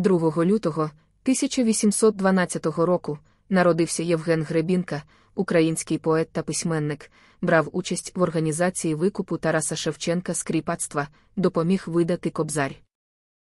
2 лютого 1812 року народився Євген Гребінка, український поет та письменник, брав участь в організації викупу Тараса Шевченка з кріпацтва, допоміг видати кобзарь.